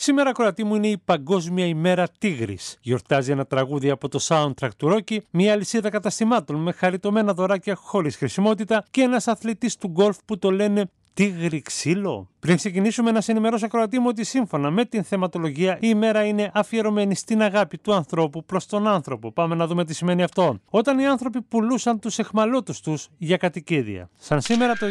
Σήμερα, κορατή μου, είναι η Παγκόσμια ημέρα Τίγρης. Γιορτάζει ένα τραγούδι από το soundtrack του Ρόκη, μια αλυσίδα καταστημάτων με χαριτωμένα δωράκια χωρίς χρησιμότητα και ένας αθλητής του γκολφ που το λένε τίγρη ξύλο. Πριν ξεκινήσουμε, να σε ενημερώσω ακροατή μου ότι σύμφωνα με την θεματολογία η ημέρα είναι αφιερωμένη στην αγάπη του ανθρώπου προς τον άνθρωπο. Πάμε να δούμε τι σημαίνει αυτό. Όταν οι άνθρωποι πουλούσαν τους εχμαλώτους τους για κατοικίδια. Σαν σήμερα το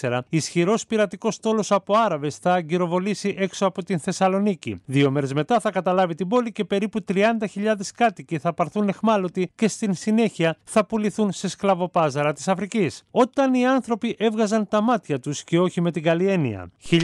1904, ισχυρός πειρατικός στόλο από Άραβες θα αγκυροβολήσει έξω από την Θεσσαλονίκη. Δύο μέρες μετά θα καταλάβει την πόλη και περίπου 30.000 κάτοικοι θα πάρθουν εχμάλωτοι και στην συνέχεια θα πουληθούν σε σκλαβοπάζαρα της Αφρικής. Όταν οι άνθρωποι έβγαζαν τα μάτια τους και όχι με την καλή έννοια. 1014.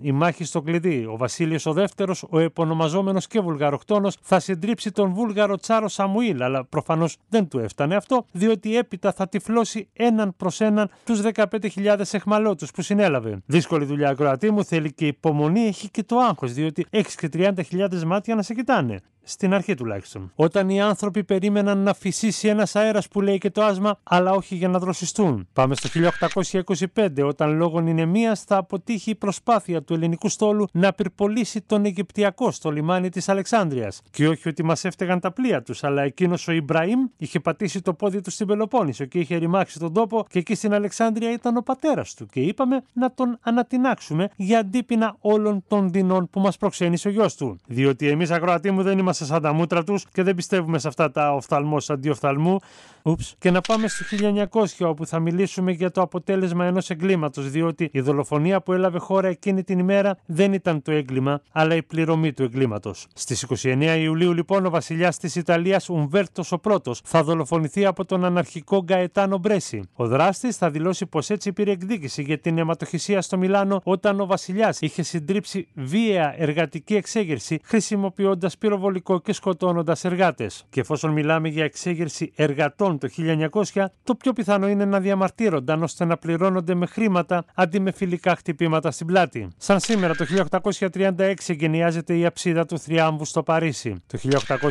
Η μάχη στο κλειδί. Ο Βασίλειος ο Δεύτερος, ο επωνομαζόμενος και βουλγαροκτόνο, θα συντρίψει τον βούλγαρο Τσάρο Σαμουήλ, αλλά προφανώς δεν του έφτανε αυτό, διότι έπειτα θα τυφλώσει έναν προς έναν τους 15.000 εχμαλώτους που συνέλαβε. Δύσκολη δουλειά, ακροατή μου, θέλει και υπομονή, έχει και το άγχος, διότι έχεις και 30.000 μάτια να σε κοιτάνε στην αρχή τουλάχιστον. Όταν οι άνθρωποι περίμεναν να φυσήσει ένας αέρας που λέει και το άσμα, αλλά όχι για να δροσιστούν. Πάμε στο 1825, όταν λόγω νηνεμία θα αποτύχει η προσπάθεια του ελληνικού στόλου να πυρπολίσει τον Αιγυπτιακό στο λιμάνι της Αλεξάνδρεια. Και όχι ότι μας έφταιγαν τα πλοία τους, αλλά εκείνος ο Ιμπραήμ είχε πατήσει το πόδι του στην Πελοπόννησο και είχε ρημάξει τον τόπο και εκεί στην Αλεξάνδρεια ήταν ο πατέρας του. Και είπαμε να τον ανατινάξουμε για αντίπεινα όλων των δεινών που μας προξένησε ο γιος του. Διότι εμείς, ακροατή μου, δεν είμαστε είμαστε σαν τα μούτρα τους και δεν πιστεύουμε σε αυτά τα οφθαλμός αντιοφθαλμού. Ούψ. Και να πάμε στο 1900 όπου θα μιλήσουμε για το αποτέλεσμα ενός εγκλήματος, διότι η δολοφονία που έλαβε χώρα εκείνη την ημέρα δεν ήταν το έγκλημα, αλλά η πληρωμή του εγκλήματος. Στις 29 Ιουλίου, λοιπόν, ο βασιλιάς της Ιταλίας Ουμβέρτος I θα δολοφονηθεί από τον αναρχικό Γκαετάνο Μπρέση. Ο δράστης θα δηλώσει πως έτσι πήρε εκδίκηση για την αιματοχυσία στο Μιλάνο όταν ο βασιλιάς είχε συντρίψει βία εργατική εξέγερση χρησιμοποιώντας πυροβολικό ναρκωτικό και σκοτώνοντας εργάτες. Και εφόσον μιλάμε για εξέγερση εργατών το 1900, το πιο πιθανό είναι να διαμαρτύρονταν ώστε να πληρώνονται με χρήματα αντί με φιλικά χτυπήματα στην πλάτη. Σαν σήμερα το 1836 εγκαινιάζεται η αψίδα του Θριάμβου στο Παρίσι. Το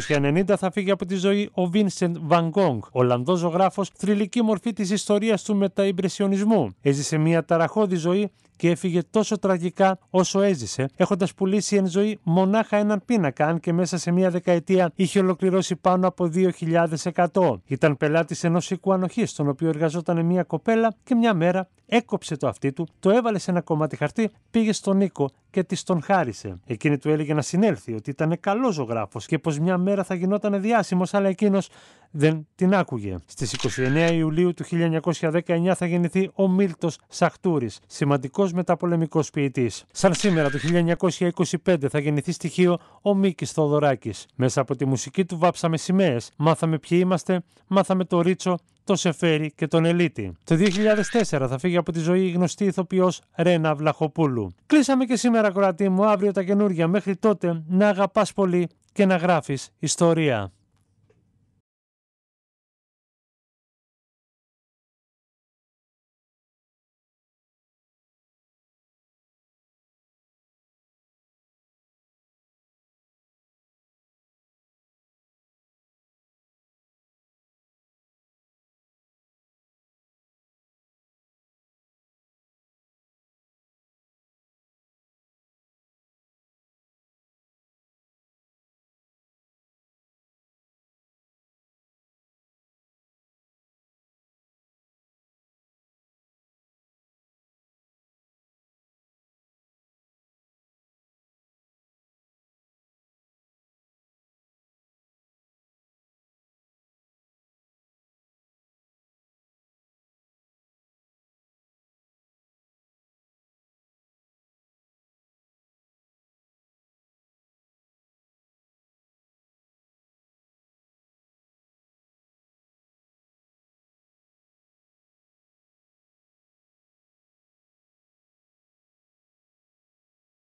1890 θα φύγει από τη ζωή ο Βίνσεντ Βαν ο Ολλανδός ζωγράφος, θρηλυκή μορφή της ιστορίας του μεταϊμπρεσιονισμού. Έζησε μια ταραχώδη ζωή και έφυγε τόσο τραγικά όσο έζησε, έχοντας πουλήσει εν ζωή μονάχα έναν πίνακα, αν και μέσα σε μία δεκαετία είχε ολοκληρώσει πάνω από 2.100. Ήταν πελάτης ενός οίκου ανοχής, στον οποίο εργαζόταν μια κοπέλα και μια μέρα έκοψε το αυτί του, το έβαλε σε ένα κομμάτι χαρτί, πήγε στον Νίκο και τη τον χάρισε. Εκείνη του έλεγε να συνέλθει, ότι ήταν καλός ζωγράφος και πως μια μέρα θα γινόταν διάσημος, αλλά εκείνος δεν την άκουγε. Στις 29 Ιουλίου του 1919 θα γεννηθεί ο Μίλτος Σαχτούρης, σημαντικός μεταπολεμικός ποιητής. Σαν σήμερα το 1925 θα γεννηθεί στοιχείο ο Μίκης Θοδωράκης. Μέσα από τη μουσική του βάψαμε σημαίες, μάθαμε ποιοι είμαστε, μάθαμε το ρίτσο το Σεφέρι και τον Ελίτη. Το 2004 θα φύγει από τη ζωή η γνωστή ηθοποιός Ρένα Βλαχοπούλου. Κλείσαμε και σήμερα, κορατή μου, αύριο τα καινούργια. Μέχρι τότε να αγαπάς πολύ και να γράφεις ιστορία.